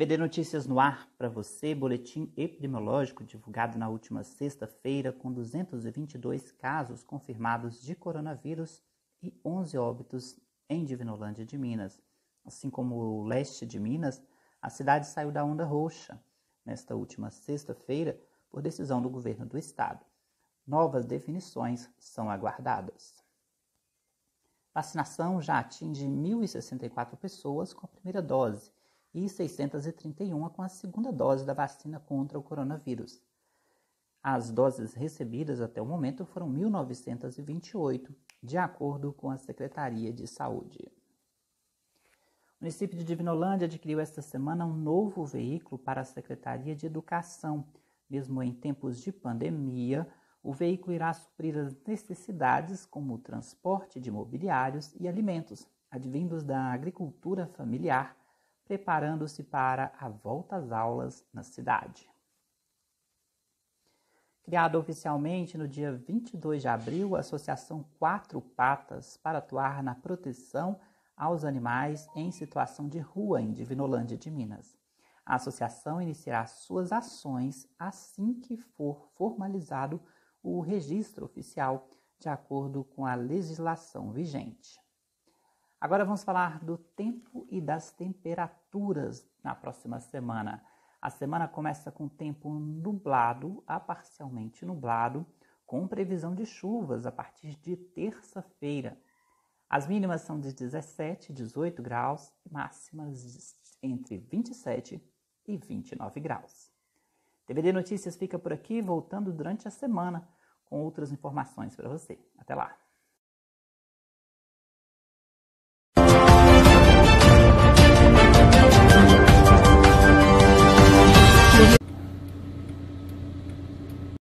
BBD Notícias no ar para você, boletim epidemiológico divulgado na última sexta-feira com 222 casos confirmados de coronavírus e 11 óbitos em Divinolândia de Minas. Assim como o leste de Minas, a cidade saiu da onda roxa nesta última sexta-feira por decisão do governo do estado. Novas definições são aguardadas. Vacinação já atinge 1.064 pessoas com a primeira dose e 631 com a segunda dose da vacina contra o coronavírus. As doses recebidas até o momento foram 1.928, de acordo com a Secretaria de Saúde. O município de Divinolândia adquiriu esta semana um novo veículo para a Secretaria de Educação. Mesmo em tempos de pandemia, o veículo irá suprir as necessidades como o transporte de mobiliários e alimentos, advindos da agricultura familiar preparando-se para a volta às aulas na cidade. Criada oficialmente no dia 22 de abril, a Associação Quatro Patas para atuar na proteção aos animais em situação de rua em Divinolândia de Minas. A associação iniciará suas ações assim que for formalizado o registro oficial, de acordo com a legislação vigente. Agora vamos falar do tempo e das temperaturas na próxima semana. A semana começa com tempo nublado a parcialmente nublado, com previsão de chuvas a partir de terça-feira. As mínimas são de 17, 18 graus e máximas entre 27 e 29 graus. TVD Notícias fica por aqui, voltando durante a semana com outras informações para você. Até lá!